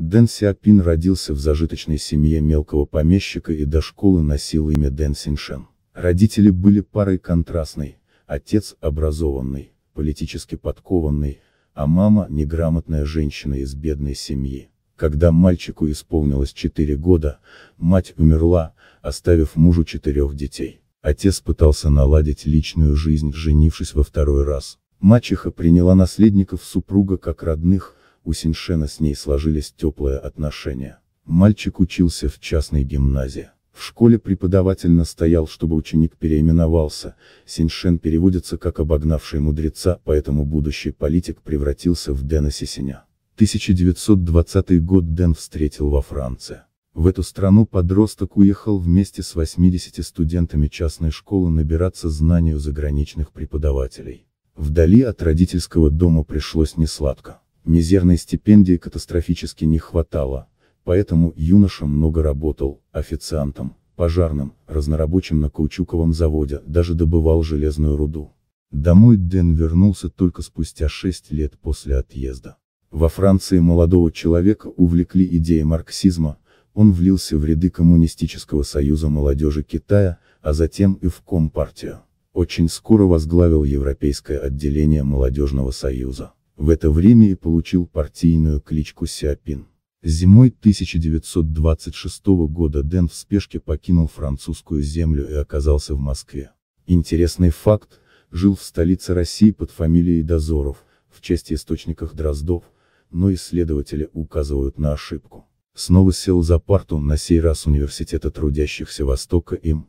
Дэн Сяопин родился в зажиточной семье мелкого помещика и до школы носил имя Дэн Синшен. Родители были парой контрастной, отец образованный, политически подкованный, а мама неграмотная женщина из бедной семьи. Когда мальчику исполнилось 4 года, мать умерла, оставив мужу четырех детей. Отец пытался наладить личную жизнь, женившись во второй раз. Мачеха приняла наследников супруга как родных, у Синшена с ней сложились теплые отношения. Мальчик учился в частной гимназии. В школе преподаватель настоял, чтобы ученик переименовался, Синшен переводится как обогнавший мудреца, поэтому будущий политик превратился в Дэна Сисеня. 1920 год Дэн встретил во Франции. В эту страну подросток уехал вместе с 80 студентами частной школы набираться знаний у заграничных преподавателей. Вдали от родительского дома пришлось несладко. Мизерной стипендии катастрофически не хватало, поэтому юноша много работал, официантом, пожарным, разнорабочим на каучуковом заводе, даже добывал железную руду. Домой Дэн вернулся только спустя 6 лет после отъезда. Во Франции молодого человека увлекли идеи марксизма, он влился в ряды Коммунистического союза молодежи Китая, а затем и в Компартию. Очень скоро возглавил Европейское отделение молодежного союза. В это время и получил партийную кличку Сиапин. Зимой 1926 года Дэн в спешке покинул французскую землю и оказался в Москве. Интересный факт, жил в столице России под фамилией Дозоров, в части источниках Дроздов, но исследователи указывают на ошибку. Снова сел за парту, на сей раз университета трудящихся Востока им,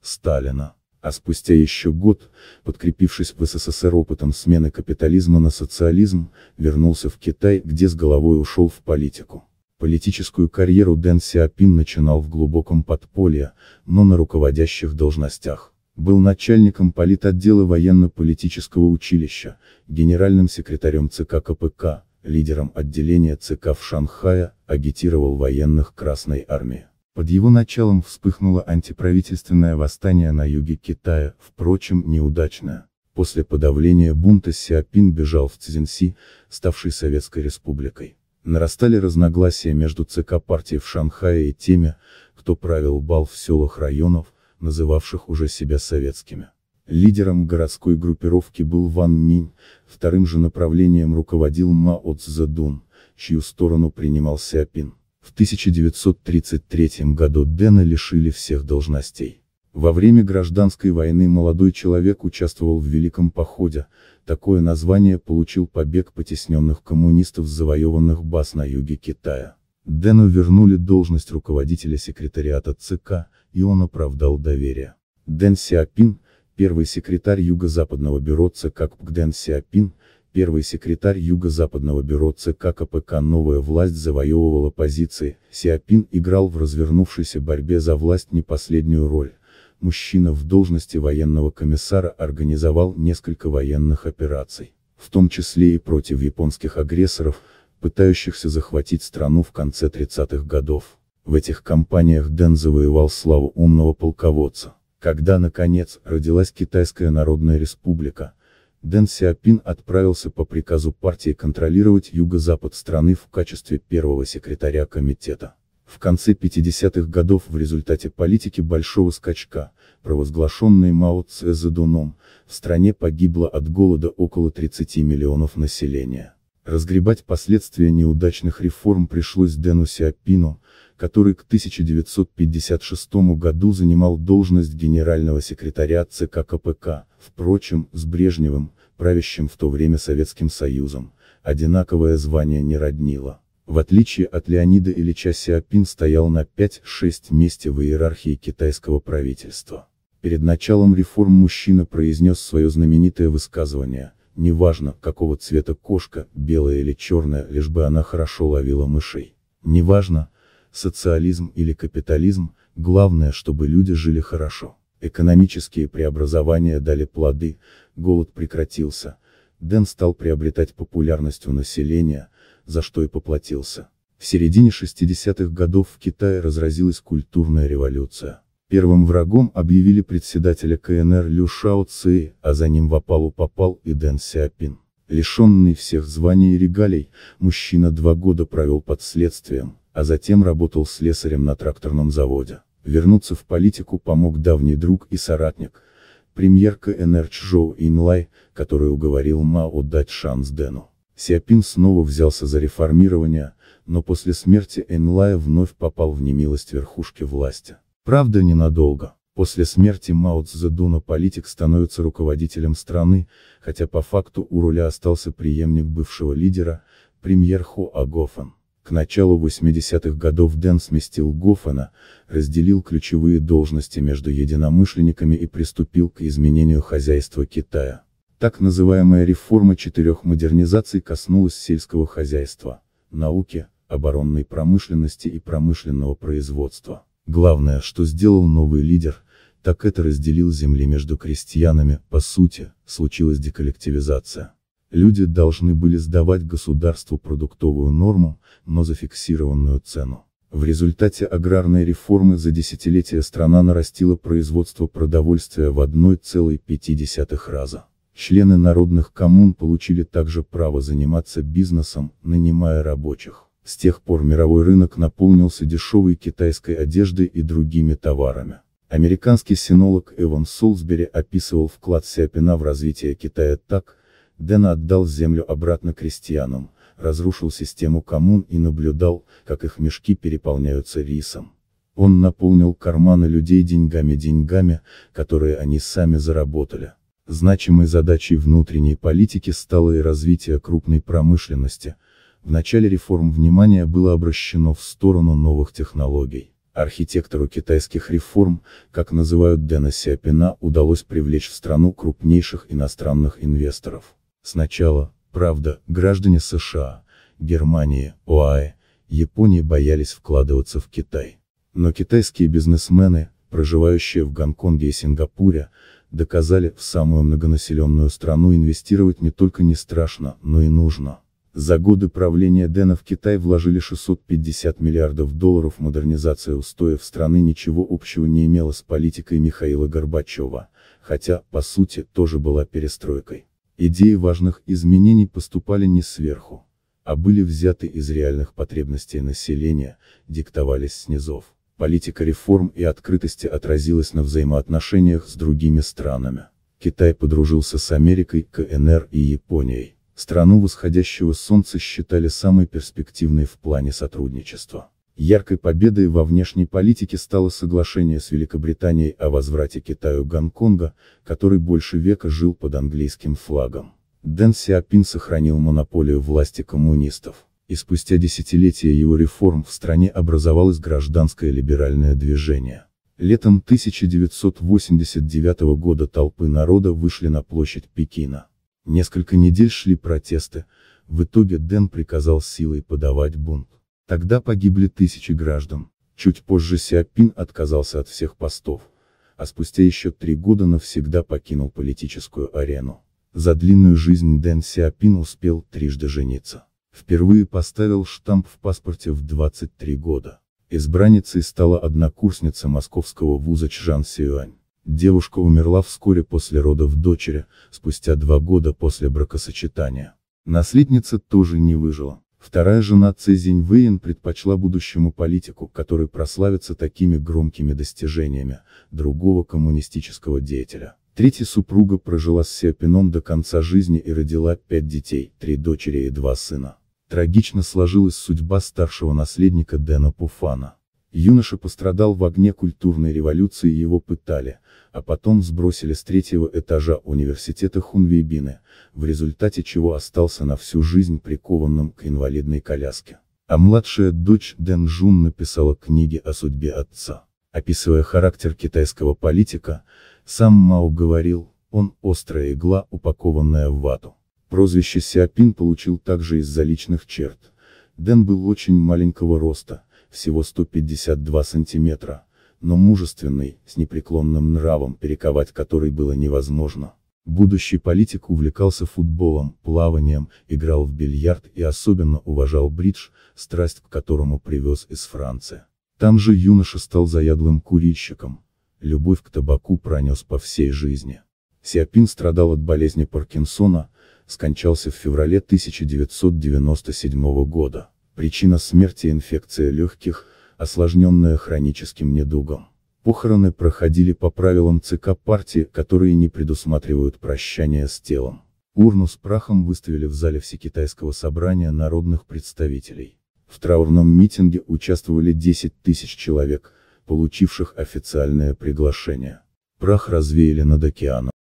Сталина а спустя еще год, подкрепившись в СССР опытом смены капитализма на социализм, вернулся в Китай, где с головой ушел в политику. Политическую карьеру Дэн Сиапин начинал в глубоком подполье, но на руководящих должностях. Был начальником политотдела военно-политического училища, генеральным секретарем ЦК КПК, лидером отделения ЦК в Шанхае, агитировал военных Красной Армии. Под его началом вспыхнуло антиправительственное восстание на юге Китая, впрочем, неудачное. После подавления бунта Сиапин бежал в Цзинси, ставший Советской Республикой. Нарастали разногласия между ЦК партии в Шанхае и теми, кто правил бал в селах районов, называвших уже себя советскими. Лидером городской группировки был Ван Мин, вторым же направлением руководил Мао Цзэдун, чью сторону принимал Сиапин. В 1933 году Дэна лишили всех должностей. Во время гражданской войны молодой человек участвовал в Великом походе, такое название получил побег потесненных коммунистов с завоеванных баз на юге Китая. Дэну вернули должность руководителя секретариата ЦК, и он оправдал доверие. Дэн Сиапин, первый секретарь Юго-Западного бюро ЦК КПК Дэн Сиапин, первый секретарь Юго-Западного бюро ЦК КПК «Новая власть» завоевывала позиции, Сиапин играл в развернувшейся борьбе за власть не последнюю роль. Мужчина в должности военного комиссара организовал несколько военных операций, в том числе и против японских агрессоров, пытающихся захватить страну в конце 30-х годов. В этих кампаниях Дэн завоевал славу умного полководца. Когда, наконец, родилась Китайская Народная Республика – Дэн Сяопин отправился по приказу партии контролировать юго-запад страны в качестве первого секретаря комитета. В конце 50-х годов в результате политики большого скачка, провозглашенной Мао Цзэдуном, в стране погибло от голода около 30 миллионов населения. Разгребать последствия неудачных реформ пришлось Дену Сиапину, который к 1956 году занимал должность генерального секретаря ЦК КПК, впрочем, с Брежневым, правящим в то время Советским Союзом, одинаковое звание не роднило. В отличие от Леонида Ильича Сиапин стоял на 5-6 месте в иерархии китайского правительства. Перед началом реформ мужчина произнес свое знаменитое высказывание, неважно, какого цвета кошка, белая или черная, лишь бы она хорошо ловила мышей. Неважно, социализм или капитализм, главное, чтобы люди жили хорошо. Экономические преобразования дали плоды, голод прекратился, Дэн стал приобретать популярность у населения, за что и поплатился. В середине 60-х годов в Китае разразилась культурная революция. Первым врагом объявили председателя КНР Лю Шао Ци, а за ним в опалу попал и Дэн Сяопин. Лишенный всех званий и регалий, мужчина два года провел под следствием, а затем работал слесарем на тракторном заводе. Вернуться в политику помог давний друг и соратник, премьер КНР Чжоу Инлай, который уговорил Мао дать шанс Дэну. Сиапин снова взялся за реформирование, но после смерти Энлая вновь попал в немилость верхушки власти. Правда ненадолго. После смерти Мао Цзэдуна политик становится руководителем страны, хотя по факту у руля остался преемник бывшего лидера, премьер Хо Агофан. К началу 80-х годов Дэн сместил Гофана, разделил ключевые должности между единомышленниками и приступил к изменению хозяйства Китая. Так называемая реформа четырех модернизаций коснулась сельского хозяйства, науки, оборонной промышленности и промышленного производства. Главное, что сделал новый лидер, так это разделил земли между крестьянами, по сути, случилась деколлективизация. Люди должны были сдавать государству продуктовую норму, но за фиксированную цену. В результате аграрной реформы за десятилетия страна нарастила производство продовольствия в 1,5 раза. Члены народных коммун получили также право заниматься бизнесом, нанимая рабочих. С тех пор мировой рынок наполнился дешевой китайской одеждой и другими товарами. Американский синолог Эван Солсбери описывал вклад Сиапина в развитие Китая так, Дэна отдал землю обратно крестьянам, разрушил систему коммун и наблюдал, как их мешки переполняются рисом. Он наполнил карманы людей деньгами-деньгами, которые они сами заработали. Значимой задачей внутренней политики стало и развитие крупной промышленности. В начале реформ внимание было обращено в сторону новых технологий. Архитектору китайских реформ, как называют Дэна Сиапина, удалось привлечь в страну крупнейших иностранных инвесторов. Сначала, правда, граждане США, Германии, ОАЭ, Японии боялись вкладываться в Китай. Но китайские бизнесмены, проживающие в Гонконге и Сингапуре, доказали, в самую многонаселенную страну инвестировать не только не страшно, но и нужно. За годы правления Дэна в Китай вложили 650 миллиардов долларов модернизация устоев страны ничего общего не имела с политикой Михаила Горбачева, хотя, по сути, тоже была перестройкой. Идеи важных изменений поступали не сверху, а были взяты из реальных потребностей населения, диктовались снизов. Политика реформ и открытости отразилась на взаимоотношениях с другими странами. Китай подружился с Америкой, КНР и Японией. Страну восходящего солнца считали самой перспективной в плане сотрудничества. Яркой победой во внешней политике стало соглашение с Великобританией о возврате Китаю Гонконга, который больше века жил под английским флагом. Дэн Сиапин сохранил монополию власти коммунистов, и спустя десятилетия его реформ в стране образовалось гражданское либеральное движение. Летом 1989 года толпы народа вышли на площадь Пекина. Несколько недель шли протесты, в итоге Дэн приказал силой подавать бунт. Тогда погибли тысячи граждан. Чуть позже Сиапин отказался от всех постов, а спустя еще три года навсегда покинул политическую арену. За длинную жизнь Дэн Сиапин успел трижды жениться. Впервые поставил штамп в паспорте в 23 года. Избранницей стала однокурсница московского вуза Чжан Сиюань. Девушка умерла вскоре после родов дочери, спустя два года после бракосочетания. Наследница тоже не выжила. Вторая жена Цезинь Вэйн предпочла будущему политику, который прославится такими громкими достижениями, другого коммунистического деятеля. Третья супруга прожила с Сеопином до конца жизни и родила пять детей, три дочери и два сына. Трагично сложилась судьба старшего наследника Дэна Пуфана. Юноша пострадал в огне культурной революции его пытали, а потом сбросили с третьего этажа университета Хунвейбины, в результате чего остался на всю жизнь прикованным к инвалидной коляске. А младшая дочь Дэн Жун написала книги о судьбе отца. Описывая характер китайского политика, сам Мао говорил, он острая игла, упакованная в вату. Прозвище Сиапин получил также из-за личных черт. Дэн был очень маленького роста, всего 152 сантиметра, но мужественный, с непреклонным нравом, перековать который было невозможно. Будущий политик увлекался футболом, плаванием, играл в бильярд и особенно уважал бридж, страсть к которому привез из Франции. Там же юноша стал заядлым курильщиком. Любовь к табаку пронес по всей жизни. Сиапин страдал от болезни Паркинсона, скончался в феврале 1997 года. Причина смерти – инфекция легких, осложненная хроническим недугом. Похороны проходили по правилам ЦК партии, которые не предусматривают прощания с телом. Урну с прахом выставили в зале Всекитайского собрания народных представителей. В траурном митинге участвовали 10 тысяч человек, получивших официальное приглашение. Прах развеяли над океаном.